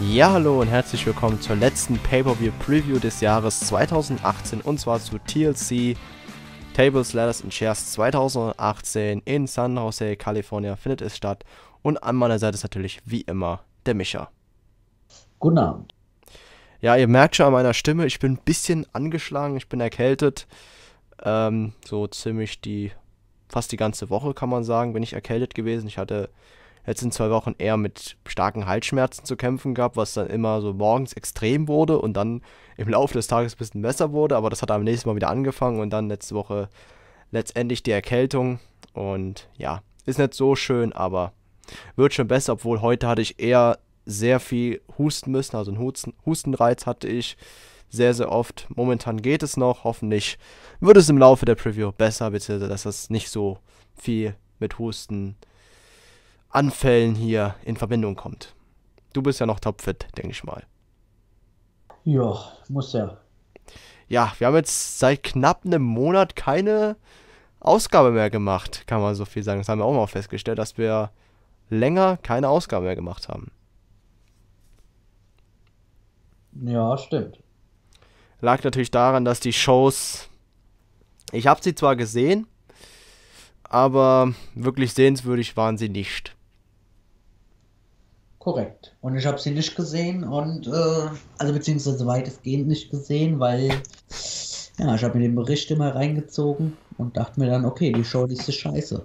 Ja, hallo und herzlich willkommen zur letzten Pay-Per-View-Preview des Jahres 2018 und zwar zu TLC Tables, Ladders and Chairs 2018 in San Jose, Kalifornien findet es statt und an meiner Seite ist natürlich wie immer der Micha. Guten Abend. Ja, ihr merkt schon an meiner Stimme, ich bin ein bisschen angeschlagen, ich bin erkältet. Ähm, so ziemlich die, fast die ganze Woche kann man sagen, bin ich erkältet gewesen. Ich hatte jetzt in zwei Wochen eher mit starken Halsschmerzen zu kämpfen gehabt, was dann immer so morgens extrem wurde und dann im Laufe des Tages ein bisschen besser wurde, aber das hat am nächsten Mal wieder angefangen und dann letzte Woche letztendlich die Erkältung und ja, ist nicht so schön, aber wird schon besser, obwohl heute hatte ich eher sehr viel husten müssen, also einen Husten, Hustenreiz hatte ich sehr, sehr oft. Momentan geht es noch, hoffentlich wird es im Laufe der Preview besser, bitte, dass das nicht so viel mit Husten Anfällen hier in Verbindung kommt. Du bist ja noch topfit, denke ich mal. Ja, muss ja. Ja, wir haben jetzt seit knapp einem Monat keine Ausgabe mehr gemacht, kann man so viel sagen. Das haben wir auch mal festgestellt, dass wir länger keine Ausgabe mehr gemacht haben. Ja, stimmt. Lag natürlich daran, dass die Shows. Ich habe sie zwar gesehen, aber wirklich sehenswürdig waren sie nicht. Korrekt. Und ich habe sie nicht gesehen und, äh, also beziehungsweise weitestgehend nicht gesehen, weil, ja, ich habe mir den Bericht immer reingezogen und dachte mir dann, okay, die Show die ist scheiße.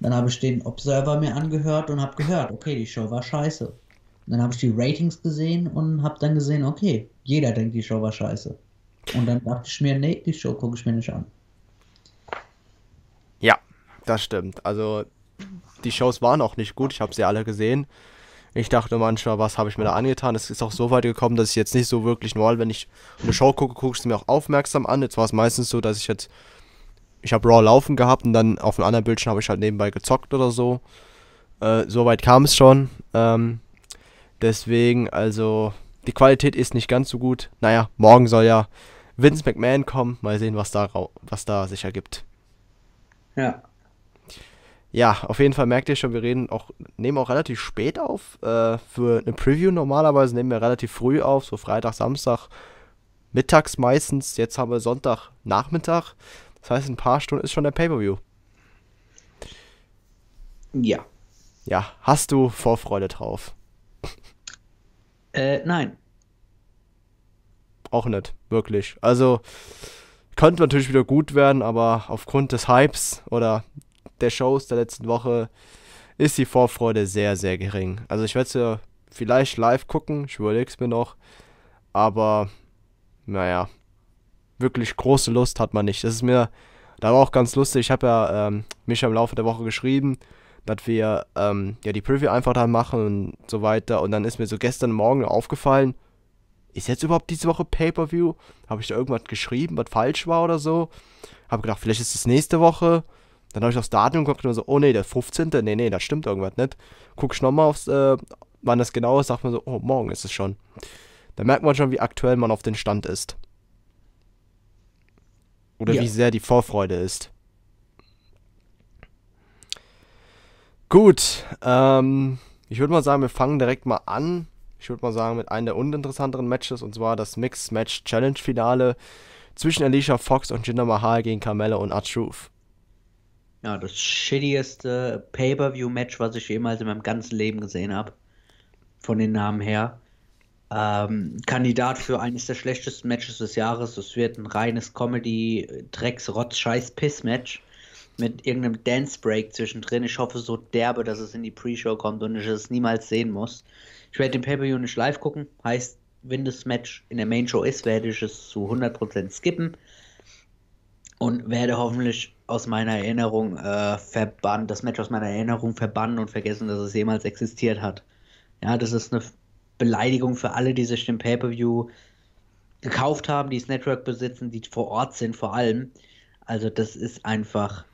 Dann habe ich den Observer mir angehört und habe gehört, okay, die Show war scheiße. Und dann habe ich die Ratings gesehen und habe dann gesehen, okay, jeder denkt, die Show war scheiße. Und dann dachte ich mir, nee, die Show gucke ich mir nicht an. Ja, das stimmt. Also die Shows waren auch nicht gut, ich habe sie alle gesehen. Ich dachte manchmal, was habe ich mir da angetan? Es ist auch so weit gekommen, dass ich jetzt nicht so wirklich normal, wenn ich eine Show gucke, gucke ich es mir auch aufmerksam an. Jetzt war es meistens so, dass ich jetzt, ich habe Raw laufen gehabt und dann auf einem anderen Bildschirm habe ich halt nebenbei gezockt oder so. Äh, so weit kam es schon. Ähm, deswegen, also, die Qualität ist nicht ganz so gut. Naja, morgen soll ja Vince McMahon kommen. Mal sehen, was da, was da sich ergibt. Ja, ja, auf jeden Fall merkt ihr schon, wir reden auch, nehmen auch relativ spät auf. Äh, für eine Preview normalerweise nehmen wir relativ früh auf, so Freitag, Samstag, mittags meistens. Jetzt haben wir Sonntag, Nachmittag. Das heißt, in ein paar Stunden ist schon der Pay-Per-View. Ja. Ja, hast du Vorfreude drauf? Äh, nein. Auch nicht, wirklich. Also, könnte natürlich wieder gut werden, aber aufgrund des Hypes oder der Shows der letzten Woche ist die Vorfreude sehr, sehr gering. Also ich werde es ja vielleicht live gucken, ich überlege es mir noch. Aber naja, wirklich große Lust hat man nicht. Das ist mir, da auch ganz lustig, ich habe ja ähm, mich im Laufe der Woche geschrieben, dass wir ähm, ja die Preview einfach dann machen und so weiter. Und dann ist mir so gestern Morgen aufgefallen, ist jetzt überhaupt diese Woche Pay-Per-View? Habe ich da irgendwas geschrieben, was falsch war oder so? Habe gedacht, vielleicht ist es nächste Woche. Dann habe ich aufs Datum geguckt und so, oh nee, der 15. Nee, nee, da stimmt irgendwas nicht. Guck ich nochmal aufs, äh, wann das genau ist, sagt man so, oh, morgen ist es schon. Da merkt man schon, wie aktuell man auf den Stand ist. Oder ja. wie sehr die Vorfreude ist. Gut, ähm, ich würde mal sagen, wir fangen direkt mal an. Ich würde mal sagen, mit einem der uninteressanteren Matches, und zwar das Mixed Match Challenge Finale zwischen Alicia Fox und Jinder Mahal gegen Carmella und Art Truth. Ja, das shittieste Pay-Per-View-Match, was ich jemals in meinem ganzen Leben gesehen habe. Von den Namen her. Ähm, Kandidat für eines der schlechtesten Matches des Jahres. Es wird ein reines Comedy-Drecks-Rotz-Scheiß-Piss-Match mit irgendeinem Dance-Break zwischendrin. Ich hoffe so derbe, dass es in die Pre-Show kommt und ich es niemals sehen muss. Ich werde den Pay-Per-View nicht live gucken. Heißt, wenn das Match in der Main-Show ist, werde ich es zu 100% skippen und werde hoffentlich aus meiner Erinnerung äh, verbannt, das Match aus meiner Erinnerung verbannen und vergessen, dass es jemals existiert hat. Ja, das ist eine Beleidigung für alle, die sich den Pay-Per-View gekauft haben, die das Network besitzen, die vor Ort sind vor allem. Also das ist einfach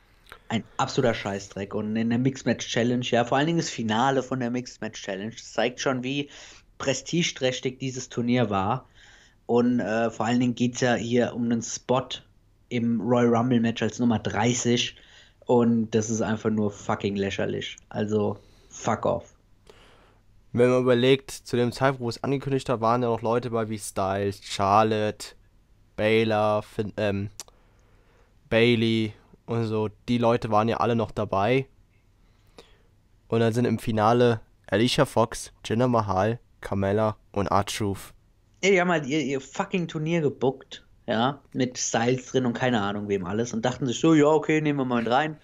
ein absoluter Scheißdreck. Und in der Mixed-Match-Challenge, ja, vor allen Dingen das Finale von der Mixed-Match-Challenge, zeigt schon, wie prestigeträchtig dieses Turnier war. Und äh, vor allen Dingen geht es ja hier um einen Spot im Royal Rumble Match als Nummer 30 und das ist einfach nur fucking lächerlich. Also fuck off. Wenn man überlegt, zu dem Zeitpunkt, wo es angekündigt hat, waren ja noch Leute bei wie Styles, Charlotte, Baylor, fin ähm, Bailey und so. Die Leute waren ja alle noch dabei. Und dann sind im Finale Alicia Fox, Jenna Mahal, Carmella und Art Truth. Ey, die haben halt ihr, ihr fucking Turnier gebuckt ja, mit Styles drin und keine Ahnung wem alles und dachten sich so, ja, okay, nehmen wir mal mit rein.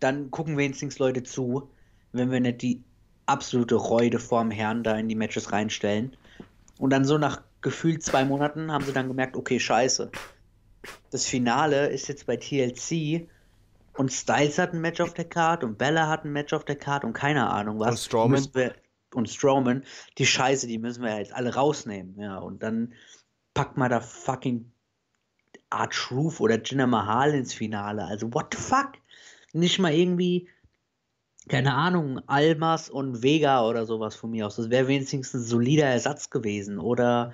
Dann gucken wenigstens Leute zu, wenn wir nicht die absolute Reude vorm Herrn da in die Matches reinstellen. Und dann so nach gefühlt zwei Monaten haben sie dann gemerkt, okay, scheiße. Das Finale ist jetzt bei TLC und Styles hat ein Match auf der Card und Bella hat ein Match auf der Card und keine Ahnung was. Und Strowman. Wir, und Strowman, die Scheiße, die müssen wir jetzt alle rausnehmen. Ja, und dann pack mal da fucking Art Roof oder Jinder Mahal ins Finale. Also, what the fuck? Nicht mal irgendwie, keine Ahnung, Almas und Vega oder sowas von mir aus. Das wäre wenigstens ein solider Ersatz gewesen. Oder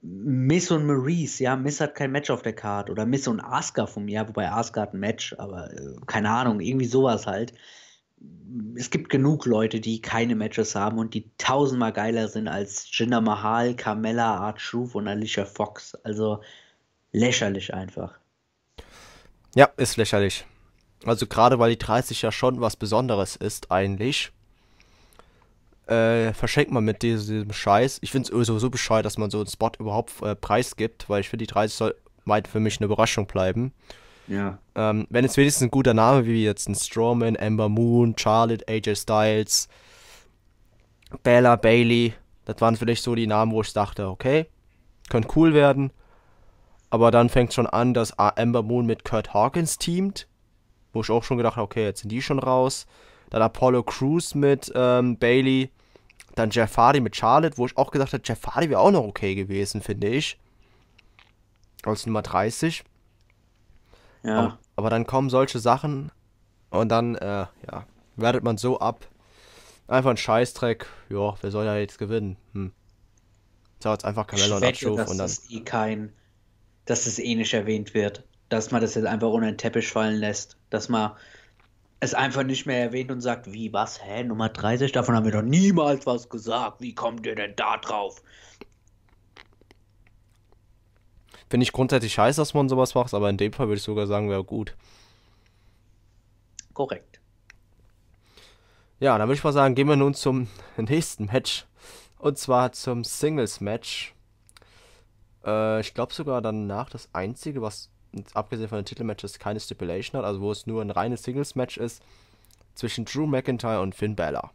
Miss und Maurice, ja, Miss hat kein Match auf der Karte. Oder Miss und Asuka von mir, wobei Asuka hat ein Match, aber äh, keine Ahnung, irgendwie sowas halt es gibt genug Leute, die keine Matches haben und die tausendmal geiler sind als Jinder Mahal, Carmella, Art Truth und Alicia Fox. Also lächerlich einfach. Ja, ist lächerlich. Also gerade weil die 30 ja schon was Besonderes ist eigentlich, äh, verschenkt man mit diesem Scheiß. Ich finde es sowieso bescheuert, dass man so einen Spot überhaupt äh, preisgibt, weil ich finde, die 30 soll weit für mich eine Überraschung bleiben. Ja. Ähm, wenn es wenigstens ein guter Name wie jetzt ein Strawman, Amber Moon, Charlotte, AJ Styles, Bella Bailey, das waren vielleicht so die Namen, wo ich dachte, okay, könnte cool werden. Aber dann fängt schon an, dass Amber Moon mit Kurt Hawkins teamt, wo ich auch schon gedacht habe, okay, jetzt sind die schon raus. Dann Apollo Crews mit ähm, Bailey. Dann Jeff Hardy mit Charlotte, wo ich auch gedacht habe, Jeff Hardy wäre auch noch okay gewesen, finde ich. Als Nummer 30. Ja. Aber, aber, dann kommen solche Sachen und dann, äh, ja, wertet man so ab. Einfach ein Scheißdreck. Ja, wer soll da jetzt gewinnen? Hm. So jetzt einfach Carmelo und Abschuf und dann. Das eh kein, dass es eh nicht erwähnt wird. Dass man das jetzt einfach unter den Teppich fallen lässt. Dass man es einfach nicht mehr erwähnt und sagt, wie, was, hä, Nummer 30, davon haben wir doch niemals was gesagt. Wie kommt ihr denn da drauf? Finde ich grundsätzlich scheiße, dass man sowas macht, aber in dem Fall würde ich sogar sagen, wäre gut. Korrekt. Ja, dann würde ich mal sagen, gehen wir nun zum nächsten Match. Und zwar zum Singles-Match. Äh, ich glaube sogar danach das einzige, was abgesehen von den Titelmatches keine Stipulation hat, also wo es nur ein reines Singles-Match ist, zwischen Drew McIntyre und Finn Balor.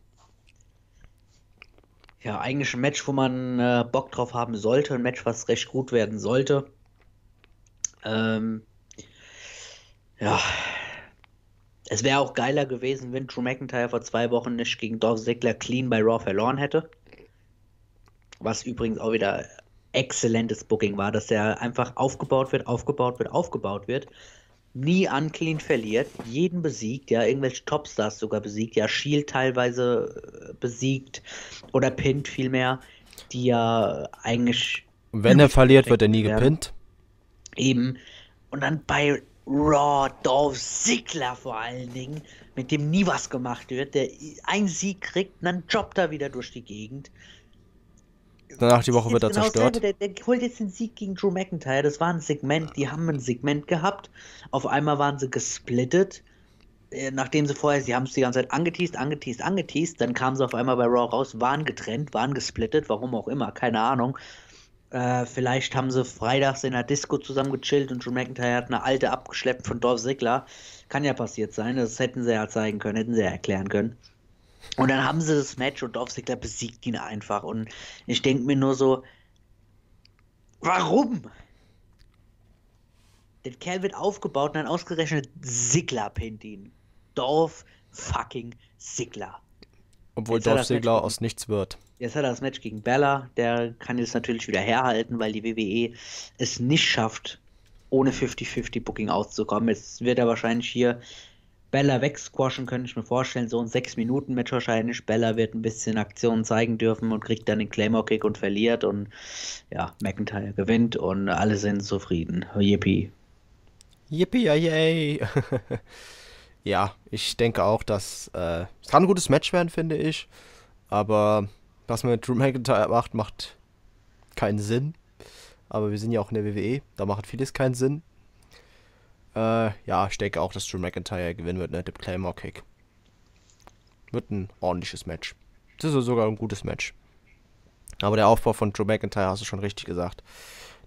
Ja, eigentlich ein Match, wo man äh, Bock drauf haben sollte, ein Match, was recht gut werden sollte. Ähm, ja. Es wäre auch geiler gewesen, wenn Drew McIntyre vor zwei Wochen nicht gegen Dorf Ziggler clean bei Raw verloren hätte. Was übrigens auch wieder exzellentes Booking war, dass er einfach aufgebaut wird, aufgebaut wird, aufgebaut wird, nie unclean verliert, jeden besiegt, ja, irgendwelche Topstars sogar besiegt, ja, Shield teilweise äh, besiegt oder pinnt vielmehr, die ja eigentlich. Wenn er verliert, wird er nie gepinnt. Eben. Und dann bei Raw Dolph Ziggler vor allen Dingen, mit dem nie was gemacht wird, der einen Sieg kriegt und dann jobbt er wieder durch die Gegend. Danach die Woche wird er genau zerstört. der, der, holt jetzt den Sieg gegen Drew McIntyre. Das war ein Segment, die haben ein Segment gehabt. Auf einmal waren sie gesplittet. Äh, nachdem sie vorher, sie haben es die ganze Zeit angeteased, angeteased, angeteased, dann kamen sie auf einmal bei Raw raus, waren getrennt, waren gesplittet, warum auch immer, keine Ahnung. Äh, vielleicht haben sie freitags in der Disco zusammen gechillt und Drew McIntyre hat eine alte abgeschleppt von Dorf Sigler. Kann ja passiert sein, das hätten sie ja zeigen können, hätten sie ja erklären können. Und dann haben sie das Match und Dorf Sigler besiegt ihn einfach. Und ich denke mir nur so, warum? Der Kerl wird aufgebaut und dann ausgerechnet Sigler pinnt ihn. Dolph fucking Sigler. Obwohl Dorf Sigler aus nichts wird. Jetzt hat er das Match gegen Bella. Der kann jetzt natürlich wieder herhalten, weil die WWE es nicht schafft, ohne 50-50 Booking auszukommen. Jetzt wird er wahrscheinlich hier Bella wegsquashen, könnte ich mir vorstellen. So ein 6-Minuten-Match wahrscheinlich. Bella wird ein bisschen Aktionen zeigen dürfen und kriegt dann den Claymore-Kick und verliert. Und ja, McIntyre gewinnt und alle sind zufrieden. Yippie. Yippie, yay. ja, ich denke auch, dass äh, es kann ein gutes Match werden, finde ich. Aber was man mit Drew McIntyre macht, macht keinen Sinn. Aber wir sind ja auch in der WWE, da macht vieles keinen Sinn. Äh, ja, ich denke auch, dass Drew McIntyre gewinnen wird, ne? Der Claymore Kick. Wird ein ordentliches Match. Das ist sogar ein gutes Match. Aber der Aufbau von Drew McIntyre hast du schon richtig gesagt.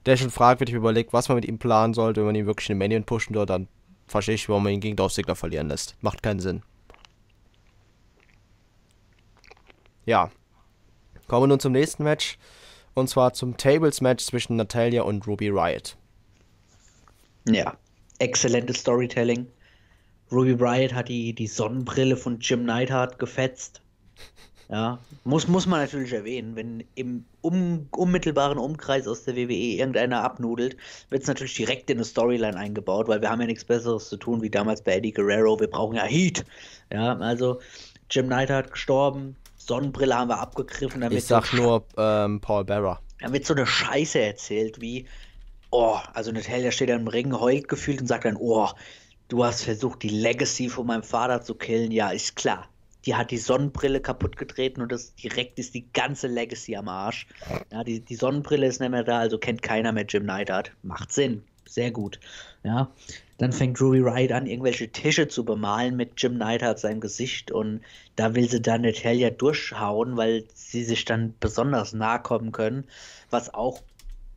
Der schon fragwürdig überlegt, was man mit ihm planen sollte, wenn man ihn wirklich in den Manion pushen soll, dann verstehe ich, warum man ihn gegen Dolph Ziggler verlieren lässt. Macht keinen Sinn. Ja, Kommen wir nun zum nächsten Match. Und zwar zum Tables-Match zwischen Natalia und Ruby Riot. Ja, exzellentes Storytelling. Ruby Riot hat die, die Sonnenbrille von Jim Neidhart gefetzt. Ja, muss, muss man natürlich erwähnen, wenn im um, unmittelbaren Umkreis aus der WWE irgendeiner abnudelt, wird es natürlich direkt in eine Storyline eingebaut, weil wir haben ja nichts Besseres zu tun wie damals bei Eddie Guerrero. Wir brauchen ja Heat. Ja, also Jim Knight gestorben, Sonnenbrille haben wir abgegriffen. Damit ich sag nur ähm, Paul Barra. wird so eine Scheiße erzählt wie, oh, also Nattel, steht da im Ring, heult gefühlt und sagt dann, oh, du hast versucht, die Legacy von meinem Vater zu killen. Ja, ist klar. Die hat die Sonnenbrille kaputt getreten und das direkt ist die ganze Legacy am Arsch. Ja, die, die Sonnenbrille ist nicht mehr da, also kennt keiner mehr Jim Neidhart. Macht Sinn. Sehr gut. Ja, dann fängt Ruby Wright an, irgendwelche Tische zu bemalen mit Jim Neidhart seinem Gesicht und da will sie dann Natalia durchhauen, weil sie sich dann besonders nahe kommen können, was auch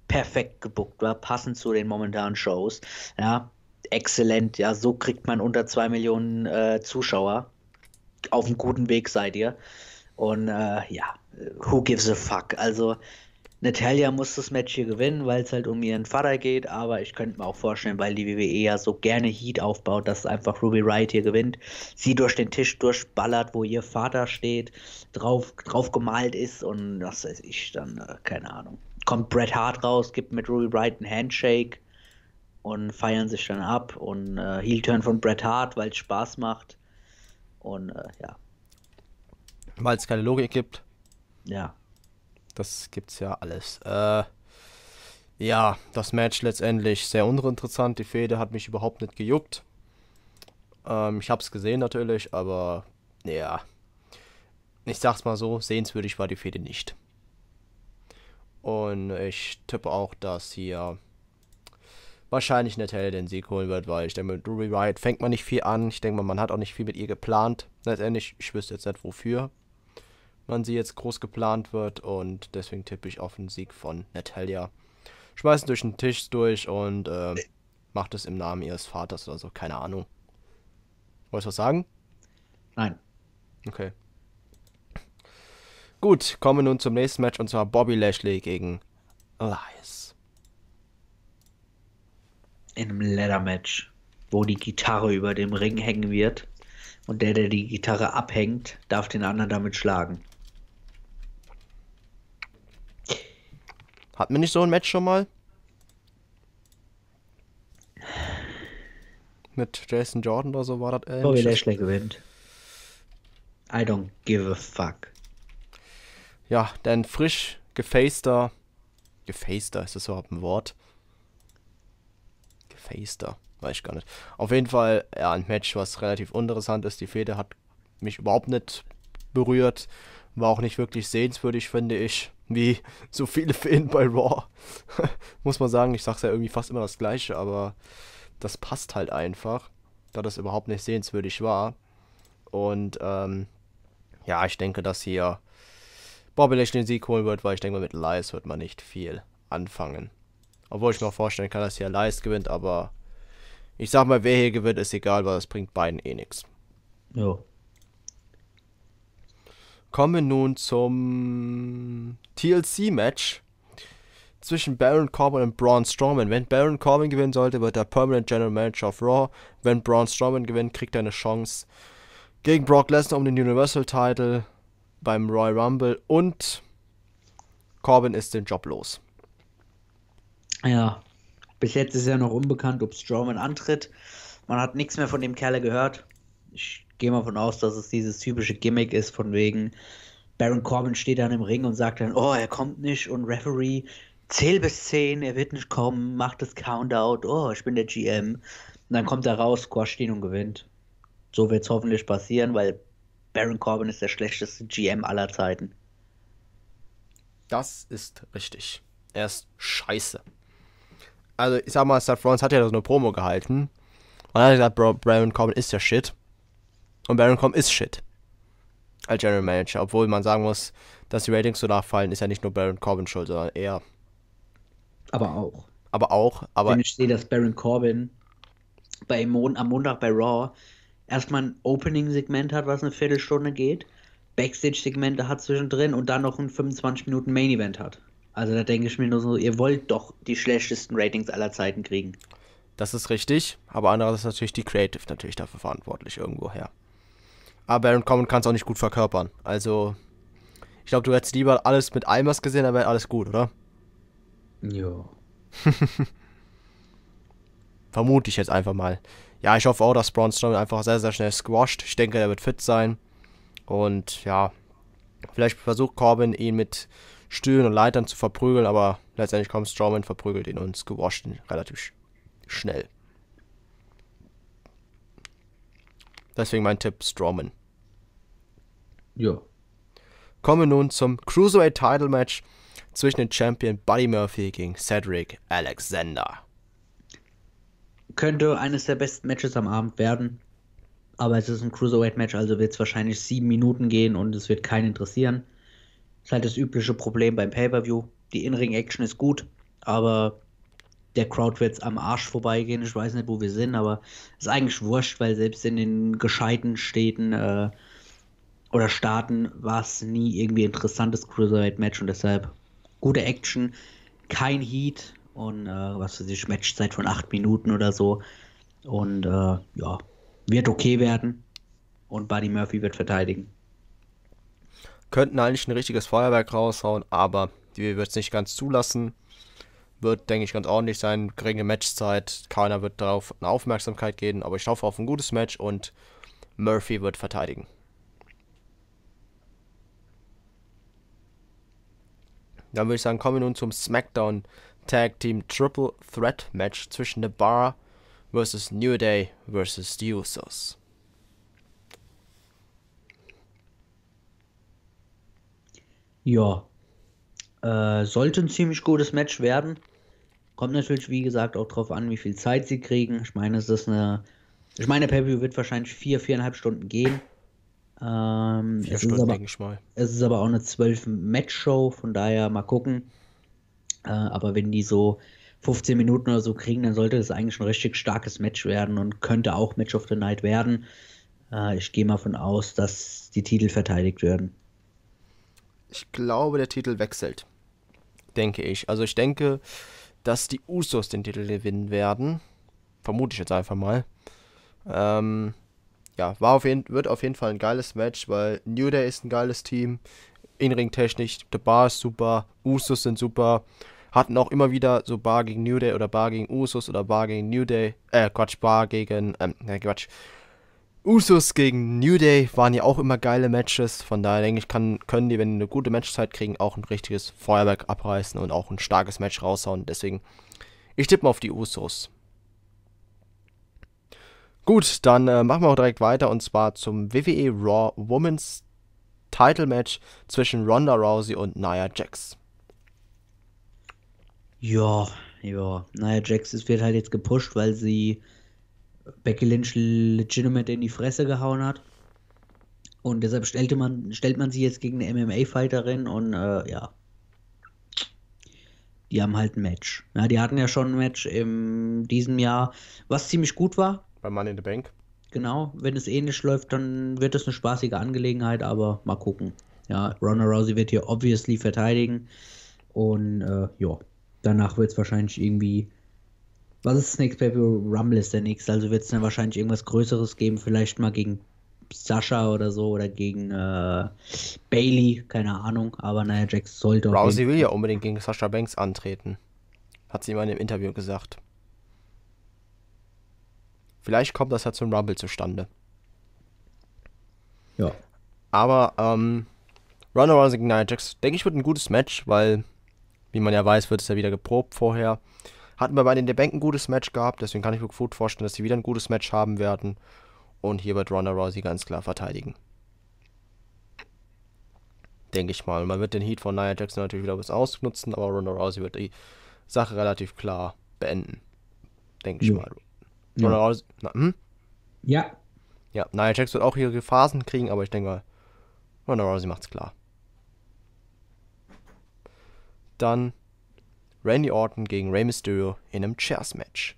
perfekt gebuckt war, passend zu den momentanen Shows. Ja, exzellent. Ja, so kriegt man unter zwei Millionen äh, Zuschauer. Auf einem guten Weg seid ihr. Und äh, ja, who gives a fuck? Also Natalia muss das Match hier gewinnen, weil es halt um ihren Vater geht, aber ich könnte mir auch vorstellen, weil die WWE ja so gerne Heat aufbaut, dass einfach Ruby Wright hier gewinnt, sie durch den Tisch durchballert, wo ihr Vater steht, drauf, drauf gemalt ist und was weiß ich dann, äh, keine Ahnung. Kommt Bret Hart raus, gibt mit Ruby Wright einen Handshake und feiern sich dann ab und äh, Heel-Turn von Bret Hart, weil es Spaß macht und äh, ja. Weil es keine Logik gibt. Ja, das gibt's ja alles. Äh, ja, das Match letztendlich sehr uninteressant. Die Fehde hat mich überhaupt nicht gejuckt. Ähm, ich hab's gesehen natürlich, aber ja. Ich sag's mal so, sehenswürdig war die Fehde nicht. Und ich tippe auch, dass hier wahrscheinlich Natalia den Sieg holen wird, weil ich denke, mit Ruby Riot fängt man nicht viel an. Ich denke mal, man hat auch nicht viel mit ihr geplant. Letztendlich, ich wüsste jetzt nicht wofür wann sie jetzt groß geplant wird. Und deswegen tippe ich auf einen Sieg von Natalia. Schmeißen durch den Tisch durch und äh, macht es im Namen ihres Vaters oder so. Keine Ahnung. Wolltest du was sagen? Nein. Okay. Gut, kommen wir nun zum nächsten Match und zwar Bobby Lashley gegen Elias. In einem Leather-Match, wo die Gitarre über dem Ring hängen wird und der, der die Gitarre abhängt, darf den anderen damit schlagen. Hat wir nicht so ein Match schon mal? Mit Jason Jordan oder so war das. Äh, Bobby Lashley gewinnt. I don't give a fuck. Ja, denn frisch gefaster. Gefaster, ist das überhaupt ein Wort? Gefaster, weiß ich gar nicht. Auf jeden Fall, ja, ein Match, was relativ interessant ist. Die Feder hat mich überhaupt nicht berührt. War auch nicht wirklich sehenswürdig, finde ich wie so viele Fäden bei Raw. Muss man sagen, ich sag's ja irgendwie fast immer das Gleiche, aber das passt halt einfach, da das überhaupt nicht sehenswürdig war. Und ähm, ja, ich denke, dass hier Bobby Lashley den Sieg holen wird, weil ich denke, mit Lies wird man nicht viel anfangen. Obwohl ich mir auch vorstellen kann, dass hier Lies gewinnt, aber ich sag mal, wer hier gewinnt, ist egal, weil das bringt beiden eh nichts. Ja. Kommen wir nun zum TLC-Match zwischen Baron Corbin und Braun Strowman. Wenn Baron Corbin gewinnen sollte, wird er Permanent General Manager of Raw. Wenn Braun Strowman gewinnt, kriegt er eine Chance gegen Brock Lesnar um den Universal Title beim Royal Rumble und Corbin ist den Job los. Ja, bis jetzt ist ja noch unbekannt, ob Strowman antritt. Man hat nichts mehr von dem Kerl gehört. Ich gehen wir von aus, dass es dieses typische Gimmick ist, von wegen Baron Corbin steht dann im Ring und sagt dann, oh, er kommt nicht und Referee, zähl bis 10, er wird nicht kommen, macht das Countout, oh, ich bin der GM. Und dann kommt er raus, squasht ihn und gewinnt. So wird es hoffentlich passieren, weil Baron Corbin ist der schlechteste GM aller Zeiten. Das ist richtig. Er ist scheiße. Also, ich sag mal, Seth Rollins hat ja so eine Promo gehalten. Und er hat gesagt, Bro, Baron Corbin ist der Shit. Und Baron Corbin ist shit. Als General Manager. Obwohl man sagen muss, dass die Ratings so nachfallen, ist ja nicht nur Baron Corbin schuld, sondern eher. Aber auch. Aber auch. Aber Wenn ich sehe, dass Baron Corbin bei Mon am Montag bei Raw erstmal ein Opening-Segment hat, was eine Viertelstunde geht, Backstage-Segmente hat zwischendrin und dann noch ein 25-Minuten-Main-Event hat. Also da denke ich mir nur so, ihr wollt doch die schlechtesten Ratings aller Zeiten kriegen. Das ist richtig, aber andererseits ist natürlich die Creative natürlich dafür verantwortlich irgendwoher aber Baron Common kann es auch nicht gut verkörpern. Also, ich glaube, du hättest lieber alles mit Almas gesehen, dann wäre alles gut, oder? Ja. Vermute ich jetzt einfach mal. Ja, ich hoffe auch, dass Braun Strowman einfach sehr, sehr schnell squasht. Ich denke, er wird fit sein. Und ja, vielleicht versucht Corbin ihn mit Stühlen und Leitern zu verprügeln, aber letztendlich kommt Strowman, verprügelt ihn und squasht ihn relativ schnell. Deswegen mein Tipp Strowman. Ja. Kommen wir nun zum Cruiserweight Title Match zwischen dem Champion Buddy Murphy gegen Cedric Alexander. Könnte eines der besten Matches am Abend werden. Aber es ist ein Cruiserweight-Match, also wird es wahrscheinlich sieben Minuten gehen und es wird keinen interessieren. Ist halt das übliche Problem beim Pay-Per-View. Die In-Ring-Action ist gut, aber der Crowd wird am Arsch vorbeigehen. Ich weiß nicht, wo wir sind, aber ist eigentlich wurscht, weil selbst in den gescheiten Städten äh, oder Staaten war es nie irgendwie interessantes Cruiserweight-Match und deshalb gute Action, kein Heat und äh, was für sich Matchzeit von acht Minuten oder so. Und äh, ja, wird okay werden und Buddy Murphy wird verteidigen. Könnten eigentlich ein richtiges Feuerwerk raushauen, aber die wird es nicht ganz zulassen wird, denke ich, ganz ordentlich sein. Geringe Matchzeit, keiner wird darauf eine Aufmerksamkeit geben, aber ich hoffe auf ein gutes Match und Murphy wird verteidigen. Dann würde ich sagen, kommen wir nun zum SmackDown Tag Team Triple Threat Match zwischen The Bar vs. New Day vs. The Usos. Ja, äh, sollte ein ziemlich gutes Match werden. Kommt natürlich, wie gesagt, auch darauf an, wie viel Zeit sie kriegen. Ich meine, es ist eine. Ich meine, Pay-Per-View wird wahrscheinlich vier, viereinhalb Stunden gehen. Ähm, vier Stunden, aber, denke ich mal. Es ist aber auch eine zwölf match show von daher mal gucken. Äh, aber wenn die so 15 Minuten oder so kriegen, dann sollte das eigentlich ein richtig starkes Match werden und könnte auch Match of the Night werden. Äh, ich gehe mal von aus, dass die Titel verteidigt werden. Ich glaube, der Titel wechselt. Denke ich. Also ich denke, dass die Usos den Titel gewinnen werden. Vermute ich jetzt einfach mal. Ähm, ja, war auf jeden, wird auf jeden Fall ein geiles Match, weil New Day ist ein geiles Team. technisch, The Bar ist super, Usos sind super. Hatten auch immer wieder so Bar gegen New Day oder Bar gegen Usos oder Bar gegen New Day. Äh, Quatsch, Bar gegen, ähm, Quatsch. Usos gegen New Day waren ja auch immer geile Matches. Von daher denke ich, kann, können die, wenn die eine gute Matchzeit kriegen, auch ein richtiges Feuerwerk abreißen und auch ein starkes Match raushauen. Deswegen, ich tippe mal auf die Usos. Gut, dann äh, machen wir auch direkt weiter und zwar zum WWE Raw Women's Title Match zwischen Ronda Rousey und Nia Jax. Ja, ja. Nia Jax wird halt jetzt gepusht, weil sie Becky Lynch legitimate in die Fresse gehauen hat. Und deshalb stellte man, stellt man sie jetzt gegen eine MMA-Fighterin und äh, ja. Die haben halt ein Match. Ja, die hatten ja schon ein Match in diesem Jahr, was ziemlich gut war. Bei Money in the Bank. Genau, wenn es ähnlich läuft, dann wird es eine spaßige Angelegenheit, aber mal gucken. Ja, Ronda Rousey wird hier obviously verteidigen. Und äh, ja, danach wird es wahrscheinlich irgendwie was ist das Paper Rumble ist der nächste. Also wird es dann wahrscheinlich irgendwas Größeres geben. Vielleicht mal gegen Sascha oder so oder gegen äh, Bailey. Keine Ahnung. Aber naja, Jax sollte auch. Rousey will ja unbedingt gegen Sascha Banks antreten. Hat sie mal in dem Interview gesagt. Vielleicht kommt das ja zum Rumble zustande. Ja. Aber ähm, Ronda Rousey gegen Nia Jax, denke ich, wird ein gutes Match, weil, wie man ja weiß, wird es ja wieder geprobt vorher. Hatten wir bei den Bank ein gutes Match gehabt, deswegen kann ich mir gut vorstellen, dass sie wieder ein gutes Match haben werden und hier wird Ronda Rousey ganz klar verteidigen. Denke ich mal. Man wird den Heat von Nia Jackson natürlich wieder was ausnutzen, aber Ronda Rousey wird die Sache relativ klar beenden. Denke ich ja. mal. Ronda ja. Rousey. Na, hm? Ja. Ja, Nia Jackson wird auch ihre Phasen kriegen, aber ich denke mal, Ronda Rousey macht's klar. Dann Randy Orton gegen Rey Mysterio in einem Chairs-Match.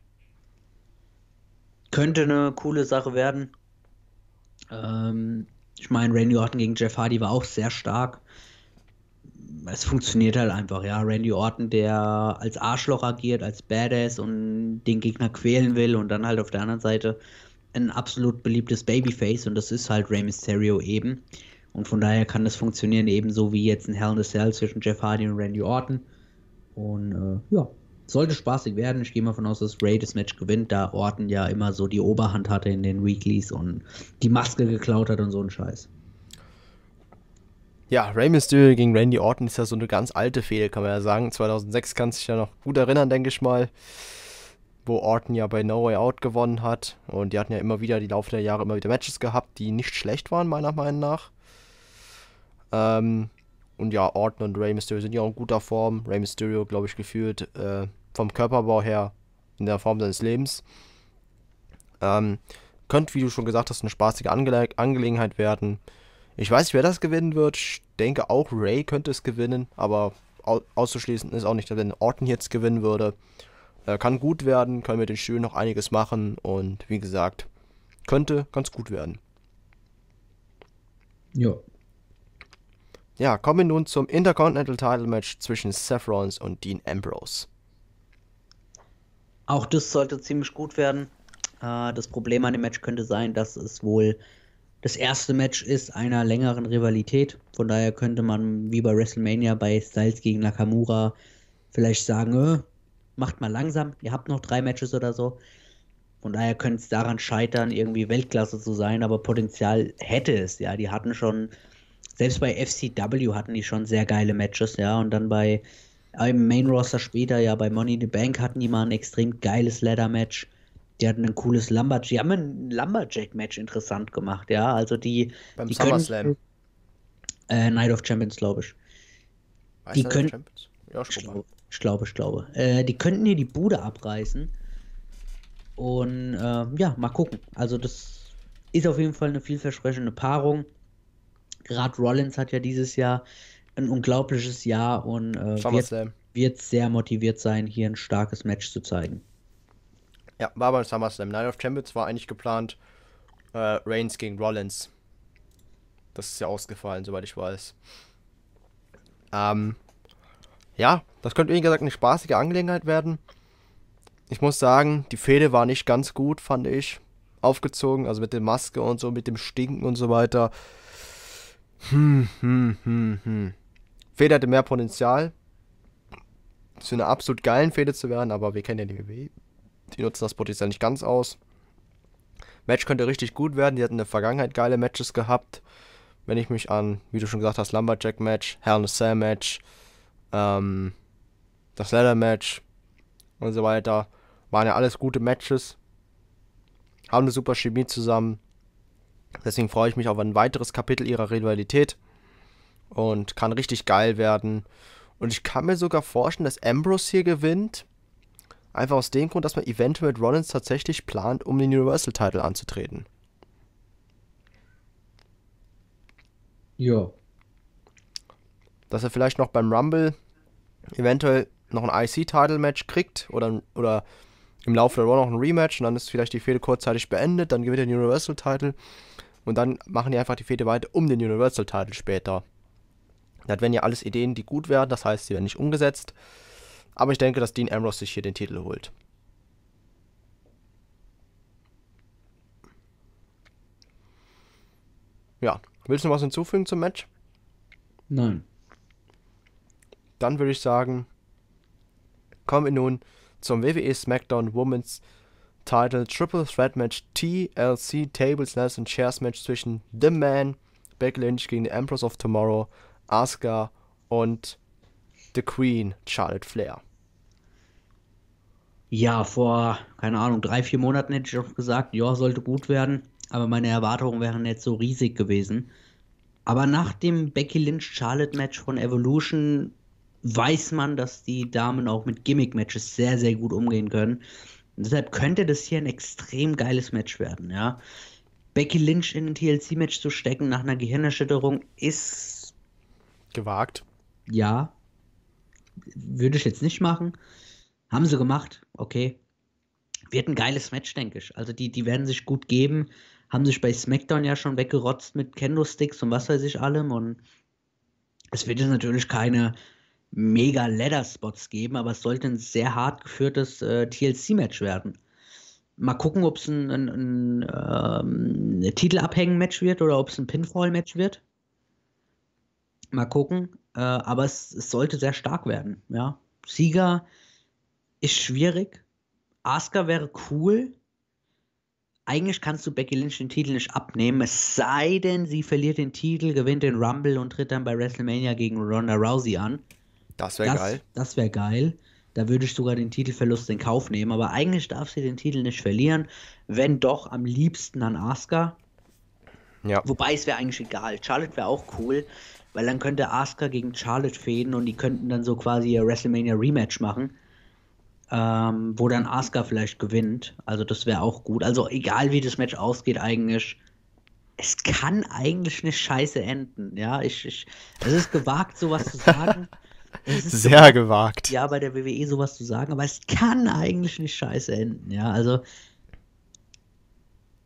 Könnte eine coole Sache werden. Ähm, ich meine, Randy Orton gegen Jeff Hardy war auch sehr stark. Es funktioniert halt einfach, ja. Randy Orton, der als Arschloch agiert, als Badass und den Gegner quälen will und dann halt auf der anderen Seite ein absolut beliebtes Babyface und das ist halt Rey Mysterio eben. Und von daher kann das funktionieren, ebenso wie jetzt ein Hell in a Cell zwischen Jeff Hardy und Randy Orton. Und äh, ja, sollte spaßig werden. Ich gehe mal von aus, dass Ray das Match gewinnt, da Orton ja immer so die Oberhand hatte in den Weeklies und die Maske geklaut hat und so ein Scheiß. Ja, Ray Mysterio gegen Randy Orton ist ja so eine ganz alte Fehde, kann man ja sagen. 2006 kann sich ja noch gut erinnern, denke ich mal, wo Orton ja bei No Way Out gewonnen hat. Und die hatten ja immer wieder, die Laufe der Jahre, immer wieder Matches gehabt, die nicht schlecht waren, meiner Meinung nach. Ähm, und ja, Orton und Rey Mysterio sind ja auch in guter Form. Rey Mysterio, glaube ich, gefühlt äh, vom Körperbau her in der Form seines Lebens. Ähm, könnte, wie du schon gesagt hast, eine spaßige Ange Angelegenheit werden. Ich weiß nicht, wer das gewinnen wird. Ich denke auch Ray könnte es gewinnen, aber au auszuschließen ist auch nicht, dass wenn Orton jetzt gewinnen würde. Äh, kann gut werden, können wir den Stühlen noch einiges machen und wie gesagt, könnte ganz gut werden. Ja, ja, kommen wir nun zum Intercontinental Title Match zwischen Seth Rollins und Dean Ambrose. Auch das sollte ziemlich gut werden. Äh, das Problem an dem Match könnte sein, dass es wohl das erste Match ist einer längeren Rivalität. Von daher könnte man wie bei WrestleMania bei Styles gegen Nakamura vielleicht sagen, äh, macht mal langsam, ihr habt noch drei Matches oder so. Von daher könnte es daran scheitern, irgendwie Weltklasse zu sein, aber Potenzial hätte es, ja. Die hatten schon selbst bei FCW hatten die schon sehr geile Matches, ja, und dann bei im Main Roster später, ja, bei Money in the Bank hatten die mal ein extrem geiles Ladder-Match. Die hatten ein cooles Lumberjack, die haben ein Lumberjack-Match interessant gemacht, ja. Also die. Beim die SummerSlam. äh, Night of Champions, glaube ich. Weiß die können. Ja, ich, glaub, ich glaube, ich glaube. Äh, die könnten hier die Bude abreißen. Und äh, ja, mal gucken. Also das ist auf jeden Fall eine vielversprechende Paarung gerade Rollins hat ja dieses Jahr ein unglaubliches Jahr und äh, wird, wird, sehr motiviert sein, hier ein starkes Match zu zeigen. Ja, war beim SummerSlam. Night of Champions war eigentlich geplant äh, Reigns gegen Rollins. Das ist ja ausgefallen, soweit ich weiß. Ähm, ja, das könnte wie gesagt eine spaßige Angelegenheit werden. Ich muss sagen, die Fehde war nicht ganz gut, fand ich. Aufgezogen, also mit der Maske und so, mit dem Stinken und so weiter. Hm, hm, hm, hm. Fede hatte mehr Potenzial, zu einer absolut geilen Fehde zu werden, aber wir kennen ja die WWE. Die nutzen das Potenzial nicht ganz aus. Match könnte richtig gut werden. Die hatten in der Vergangenheit geile Matches gehabt. Wenn ich mich an, wie du schon gesagt hast, Lumberjack-Match, Hell in a Cell-Match, ähm, das Leather-Match und so weiter. Waren ja alles gute Matches. Haben eine super Chemie zusammen. Deswegen freue ich mich auf ein weiteres Kapitel ihrer Rivalität und kann richtig geil werden. Und ich kann mir sogar vorstellen, dass Ambrose hier gewinnt. Einfach aus dem Grund, dass man eventuell mit Rollins tatsächlich plant, um den Universal Title anzutreten. Ja. Dass er vielleicht noch beim Rumble eventuell noch ein IC-Title-Match kriegt oder, oder im Laufe der Raw noch ein Rematch und dann ist vielleicht die Fehde kurzzeitig beendet, dann gewinnt er den Universal Title und dann machen die einfach die Fehde weiter um den Universal Title später. Das werden ja alles Ideen, die gut werden, das heißt, sie werden nicht umgesetzt. Aber ich denke, dass Dean Ambrose sich hier den Titel holt. Ja, willst du noch was hinzufügen zum Match? Nein. Dann würde ich sagen, kommen wir nun zum WWE SmackDown Women's Title Triple Threat Match TLC Tables, Knives and Chairs Match zwischen The Man, Becky Lynch gegen The Empress of Tomorrow, Asuka und The Queen, Charlotte Flair. Ja, vor, keine Ahnung, drei, vier Monaten hätte ich auch gesagt, ja, sollte gut werden, aber meine Erwartungen wären nicht so riesig gewesen. Aber nach dem Becky Lynch-Charlotte-Match von Evolution weiß man, dass die Damen auch mit Gimmick-Matches sehr, sehr gut umgehen können. Und deshalb könnte das hier ein extrem geiles Match werden, ja. Becky Lynch in ein TLC-Match zu stecken nach einer Gehirnerschütterung ist. Gewagt. Ja. Würde ich jetzt nicht machen. Haben sie gemacht, okay. Wird ein geiles Match, denke ich. Also die, die werden sich gut geben. Haben sich bei SmackDown ja schon weggerotzt mit Kendo-Sticks und was weiß ich allem. Und es wird jetzt natürlich keine mega Ladder-Spots geben, aber es sollte ein sehr hart geführtes äh, TLC-Match werden. Mal gucken, ob es ein, ein, ein, ähm, Titelabhängen-Match wird oder ob es ein Pinfall-Match wird. Mal gucken. Äh, aber es, es, sollte sehr stark werden. Ja? Sieger ist schwierig. Asuka wäre cool. Eigentlich kannst du Becky Lynch den Titel nicht abnehmen, es sei denn, sie verliert den Titel, gewinnt den Rumble und tritt dann bei WrestleMania gegen Ronda Rousey an. Das wäre geil. Das wäre geil. Da würde ich sogar den Titelverlust in Kauf nehmen. Aber eigentlich darf sie den Titel nicht verlieren. Wenn doch, am liebsten an Asuka. Ja. Wobei es wäre eigentlich egal. Charlotte wäre auch cool, weil dann könnte Asuka gegen Charlotte fäden und die könnten dann so quasi ihr WrestleMania Rematch machen. Ähm, wo dann Asuka vielleicht gewinnt. Also das wäre auch gut. Also egal wie das Match ausgeht eigentlich, es kann eigentlich nicht scheiße enden. Ja, ich, ich, es ist gewagt, sowas zu sagen. Sehr gewagt. Ja, bei der WWE sowas zu sagen, aber es kann eigentlich nicht scheiße enden, ja. Also,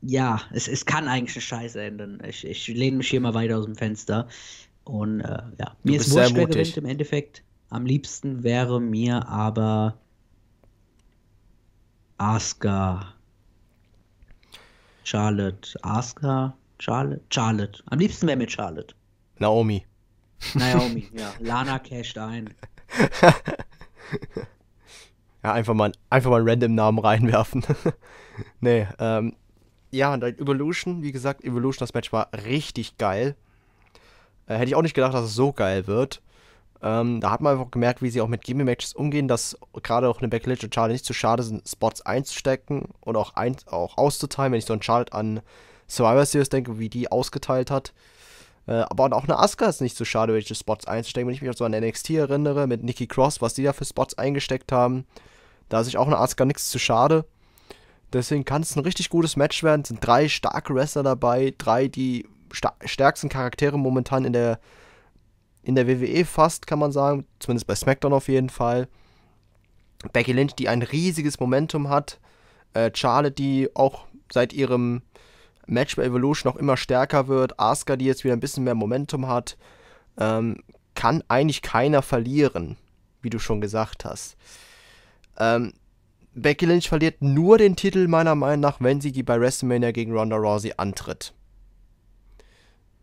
ja, es, es kann eigentlich nicht scheiße enden. Ich, ich lehne mich hier mal weiter aus dem Fenster. Und äh, ja, mir ist wurscht, wer gewinnt im Endeffekt. Am liebsten wäre mir aber Asuka, Charlotte, Asuka, Charlotte, Charlotte. Am liebsten wäre mir Charlotte. Naomi. Naomi, ja. Lana casht ein. ja, einfach mal, einfach mal einen random Namen reinwerfen. nee, ähm, ja, und dann Evolution, wie gesagt, Evolution, das Match war richtig geil. Äh, hätte ich auch nicht gedacht, dass es so geil wird. Ähm, da hat man einfach gemerkt, wie sie auch mit Gimme-Matches umgehen, dass gerade auch eine Becky Lynch und Charlotte nicht zu schade sind, Spots einzustecken und auch, ein, auch auszuteilen. Wenn ich so an Charlotte an Survivor Series denke, wie die ausgeteilt hat, äh, aber auch eine Asuka ist nicht so schade, welche Spots einzustecken. Wenn ich mich auch so an NXT erinnere, mit Nikki Cross, was die da für Spots eingesteckt haben, da ist sich auch eine Asuka nichts zu schade. Deswegen kann es ein richtig gutes Match werden. Es sind drei starke Wrestler dabei, drei die stärksten Charaktere momentan in der, in der WWE fast, kann man sagen. Zumindest bei SmackDown auf jeden Fall. Becky Lynch, die ein riesiges Momentum hat. Äh, Charlotte, die auch seit ihrem Match bei Evolution auch immer stärker wird, Asuka, die jetzt wieder ein bisschen mehr Momentum hat, ähm, kann eigentlich keiner verlieren, wie du schon gesagt hast. Ähm, Becky Lynch verliert nur den Titel meiner Meinung nach, wenn sie bei WrestleMania gegen Ronda Rousey antritt.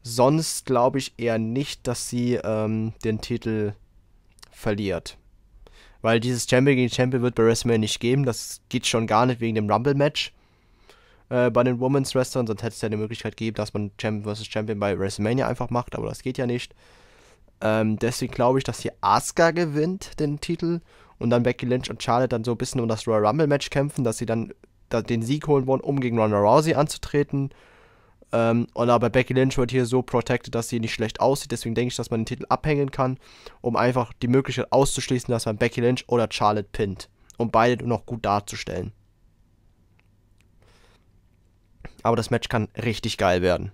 Sonst glaube ich eher nicht, dass sie ähm, den Titel verliert. Weil dieses Champion gegen Champion wird bei WrestleMania nicht geben. Das geht schon gar nicht wegen dem Rumble-Match. Äh, bei den Women's Wrestlern, sonst hätte es ja eine Möglichkeit gegeben, dass man Champion vs. Champion bei WrestleMania einfach macht, aber das geht ja nicht. Ähm, deswegen glaube ich, dass hier Asuka gewinnt den Titel und dann Becky Lynch und Charlotte dann so ein bisschen um das Royal Rumble Match kämpfen, dass sie dann da den Sieg holen wollen, um gegen Ronda Rousey anzutreten. Ähm, und aber Becky Lynch wird hier so protected, dass sie nicht schlecht aussieht. Deswegen denke ich, dass man den Titel abhängen kann, um einfach die Möglichkeit auszuschließen, dass man Becky Lynch oder Charlotte pinnt, um beide noch gut darzustellen. Aber das Match kann richtig geil werden.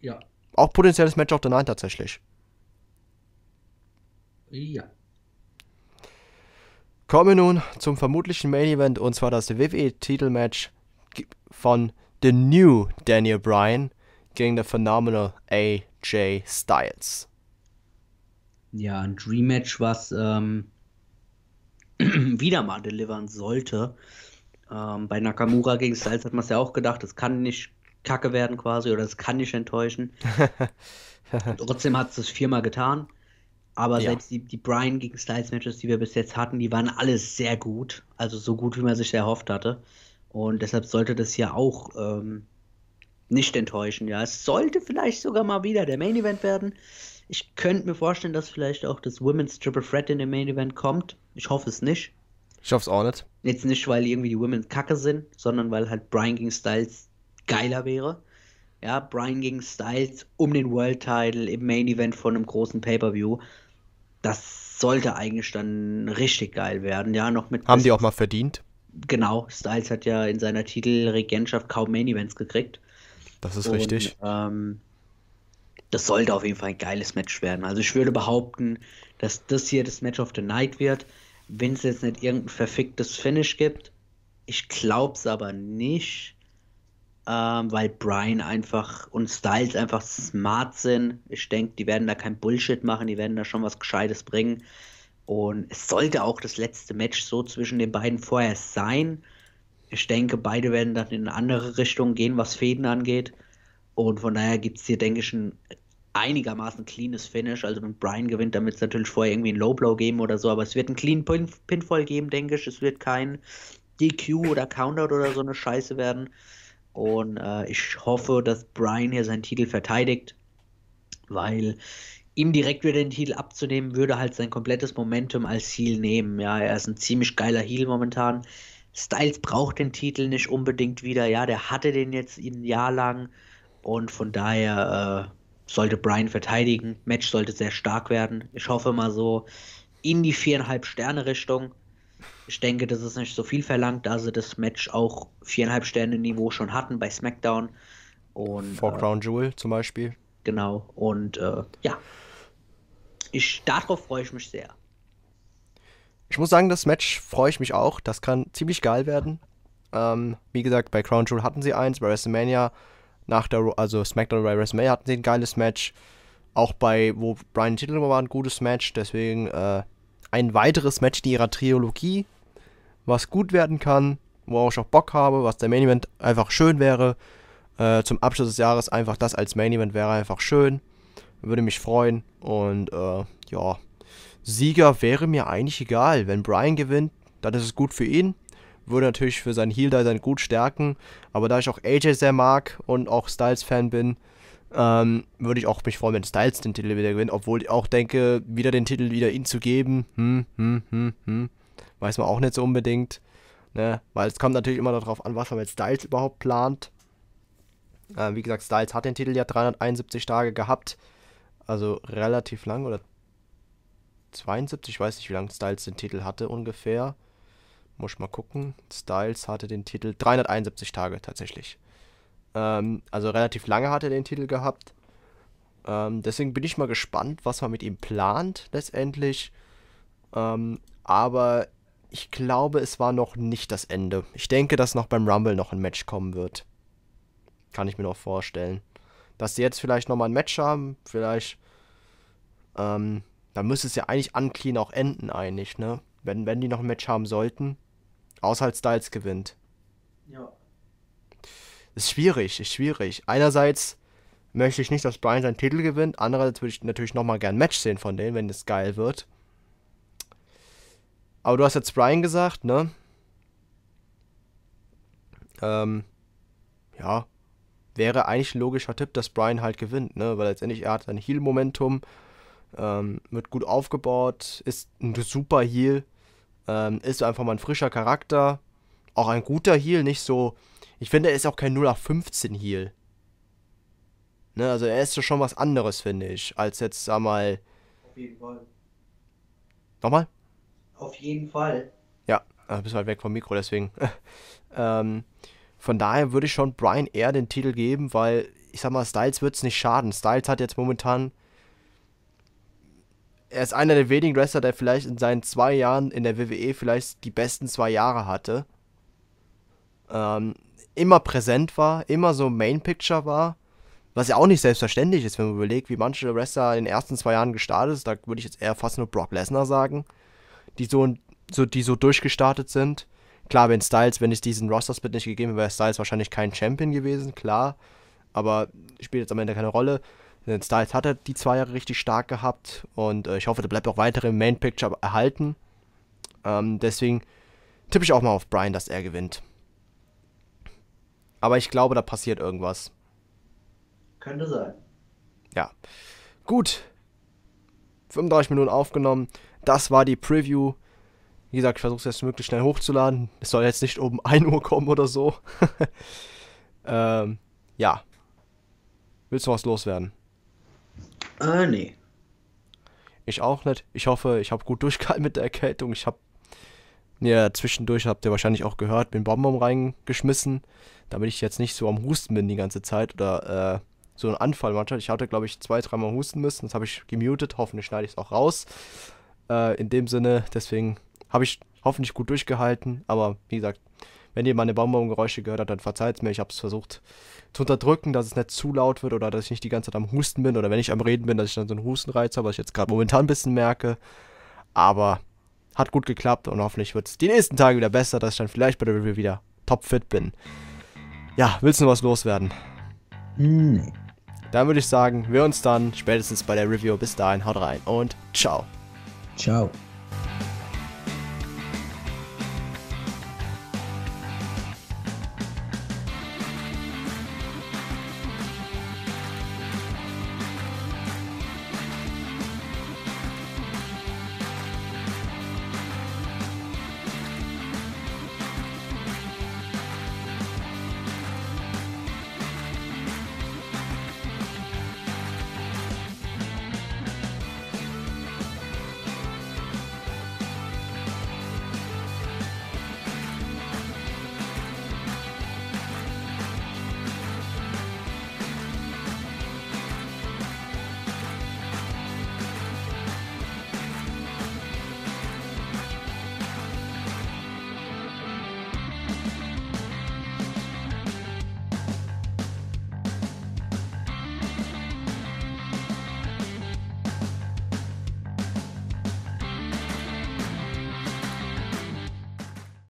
Ja. Auch potenzielles Match auf der Nine tatsächlich. Ja. Kommen wir nun zum vermutlichen Main Event und zwar das WWE-Titelmatch von The New Daniel Bryan gegen The Phenomenal AJ Styles. Ja, ein Dream-Match, was ähm, wieder mal delivern sollte. Ähm, bei Nakamura gegen Styles hat man es ja auch gedacht, das kann nicht kacke werden quasi oder das kann nicht enttäuschen. trotzdem hat es das viermal getan. Aber ja. selbst die, die Brian gegen Styles Matches, die wir bis jetzt hatten, die waren alle sehr gut. Also so gut, wie man sich erhofft hatte. Und deshalb sollte das hier auch ähm, nicht enttäuschen. Ja, es sollte vielleicht sogar mal wieder der Main Event werden. Ich könnte mir vorstellen, dass vielleicht auch das Women's Triple Threat in den Main Event kommt. Ich hoffe es nicht. Ich hoffe es auch nicht. Jetzt nicht, weil irgendwie die Women kacke sind, sondern weil halt Brian gegen Styles geiler wäre. Ja, Brian gegen Styles um den World Title im Main Event von einem großen Pay-Per-View. Das sollte eigentlich dann richtig geil werden. Ja, noch mit. Haben die auch mal verdient? Genau, Styles hat ja in seiner Titelregentschaft kaum Main Events gekriegt. Das ist Und, richtig. Ähm, das sollte auf jeden Fall ein geiles Match werden. Also ich würde behaupten, dass das hier das Match of the Night wird wenn es jetzt nicht irgendein verficktes Finish gibt. Ich glaube es aber nicht, ähm, weil Brian einfach und Styles einfach smart sind. Ich denke, die werden da kein Bullshit machen, die werden da schon was Gescheites bringen. Und es sollte auch das letzte Match so zwischen den beiden vorher sein. Ich denke, beide werden dann in eine andere Richtung gehen, was Fäden angeht. Und von daher gibt es hier, denke ich, ein einigermaßen cleanes Finish. Also wenn Brian gewinnt, dann wird es natürlich vorher irgendwie ein Low Blow geben oder so, aber es wird einen clean Pin Pinfall geben, denke ich. Es wird kein DQ oder Countout oder so eine Scheiße werden. Und äh, ich hoffe, dass Brian hier seinen Titel verteidigt, weil ihm direkt wieder den Titel abzunehmen, würde halt sein komplettes Momentum als Heal nehmen. Ja, er ist ein ziemlich geiler Heal momentan. Styles braucht den Titel nicht unbedingt wieder. Ja, der hatte den jetzt ein Jahr lang. Und von daher äh, sollte Brian verteidigen. Match sollte sehr stark werden. Ich hoffe mal so in die viereinhalb Sterne Richtung. Ich denke, das ist nicht so viel verlangt, da sie das Match auch viereinhalb Sterne Niveau schon hatten bei SmackDown. Und, Vor äh, Crown Jewel zum Beispiel. Genau. Und äh, ja, ich, darauf freue ich mich sehr. Ich muss sagen, das Match freue ich mich auch. Das kann ziemlich geil werden. Ähm, wie gesagt, bei Crown Jewel hatten sie eins, bei WrestleMania nach der, also SmackDown bei WrestleMania hatten sie ein geiles Match. Auch bei, wo Brian Titel war, ein gutes Match. Deswegen äh, ein weiteres Match in ihrer Trilogie, was gut werden kann, worauf ich auch Bock habe, was der Main Event einfach schön wäre. Äh, zum Abschluss des Jahres einfach das als Main Event wäre einfach schön. Würde mich freuen. Und äh, ja, Sieger wäre mir eigentlich egal. Wenn Brian gewinnt, dann ist es gut für ihn. Würde natürlich für sein heel sein gut stärken. Aber da ich auch AJ sehr mag und auch Styles-Fan bin, ähm, würde ich auch mich freuen, wenn Styles den Titel wieder gewinnt. Obwohl ich auch denke, wieder den Titel wieder ihm zu geben, hm, hm, hm, hm, weiß man auch nicht so unbedingt. Ne? Weil es kommt natürlich immer darauf an, was man mit Styles überhaupt plant. Äh, wie gesagt, Styles hat den Titel ja 371 Tage gehabt. Also relativ lang oder 72, ich weiß nicht, wie lange Styles den Titel hatte ungefähr. Muss ich mal gucken. Styles hatte den Titel 371 Tage tatsächlich. Ähm, also relativ lange hat er den Titel gehabt. Ähm, deswegen bin ich mal gespannt, was man mit ihm plant letztendlich. Ähm, aber ich glaube, es war noch nicht das Ende. Ich denke, dass noch beim Rumble noch ein Match kommen wird. Kann ich mir noch vorstellen. Dass sie jetzt vielleicht nochmal ein Match haben, vielleicht. Ähm, dann müsste es ja eigentlich unclean auch enden, eigentlich, ne? Wenn, wenn die noch ein Match haben sollten. Außer halt Styles gewinnt. Ja. Ist schwierig, ist schwierig. Einerseits möchte ich nicht, dass Brian seinen Titel gewinnt. Andererseits würde ich natürlich nochmal gern ein Match sehen von denen, wenn es geil wird. Aber du hast jetzt Brian gesagt, ne? Ähm, ja. Wäre eigentlich ein logischer Tipp, dass Brian halt gewinnt, ne? Weil letztendlich er hat sein Heal-Momentum, ähm, wird gut aufgebaut, ist ein super Heal. Ähm, ist einfach mal ein frischer Charakter. Auch ein guter Heal, nicht so. Ich finde, er ist auch kein 0815 Heal. Ne, also er ist schon was anderes, finde ich, als jetzt, sag mal. Auf jeden Fall. Nochmal? Auf jeden Fall. Ja, du bist halt weit weg vom Mikro, deswegen. ähm, von daher würde ich schon Brian eher den Titel geben, weil ich sag mal, Styles wird es nicht schaden. Styles hat jetzt momentan er ist einer der wenigen Wrestler, der vielleicht in seinen zwei Jahren in der WWE vielleicht die besten zwei Jahre hatte. Ähm, immer präsent war, immer so Main Picture war. Was ja auch nicht selbstverständlich ist, wenn man überlegt, wie manche Wrestler in den ersten zwei Jahren gestartet sind. Da würde ich jetzt eher fast nur Brock Lesnar sagen, die so, so, die so durchgestartet sind. Klar, wenn Styles, wenn es diesen Roster-Split nicht gegeben wäre, wäre Styles wahrscheinlich kein Champion gewesen, klar. Aber spielt jetzt am Ende keine Rolle. Denn Styles hat er die zwei Jahre richtig stark gehabt und äh, ich hoffe, der bleibt auch weiter im Main Picture erhalten. Ähm, deswegen tippe ich auch mal auf Brian, dass er gewinnt. Aber ich glaube, da passiert irgendwas. Könnte sein. Ja. Gut. 35 Minuten aufgenommen. Das war die Preview. Wie gesagt, ich versuche es jetzt möglichst schnell hochzuladen. Es soll jetzt nicht um 1 Uhr kommen oder so. ähm, ja. Willst du was loswerden? Ah, nee. Ich auch nicht. Ich hoffe, ich habe gut durchgehalten mit der Erkältung. Ich habe ja, zwischendurch habt ihr wahrscheinlich auch gehört, bin Bonbon reingeschmissen, damit ich jetzt nicht so am Husten bin die ganze Zeit oder äh, so einen Anfall manchmal. Ich hatte, glaube ich, zwei, dreimal husten müssen, das habe ich gemutet, hoffentlich schneide ich es auch raus. Äh, in dem Sinne, deswegen habe ich hoffentlich gut durchgehalten, aber wie gesagt, wenn ihr meine Bonbongeräusche gehört habt, dann verzeiht es mir. Ich habe es versucht zu unterdrücken, dass es nicht zu laut wird oder dass ich nicht die ganze Zeit am Husten bin oder wenn ich am Reden bin, dass ich dann so einen Hustenreiz habe, was ich jetzt gerade momentan ein bisschen merke. Aber hat gut geklappt und hoffentlich wird es die nächsten Tage wieder besser, dass ich dann vielleicht bei der Review wieder topfit bin. Ja, willst du was loswerden? Mhm. Dann würde ich sagen, wir uns dann spätestens bei der Review. Bis dahin, haut rein und ciao. Ciao.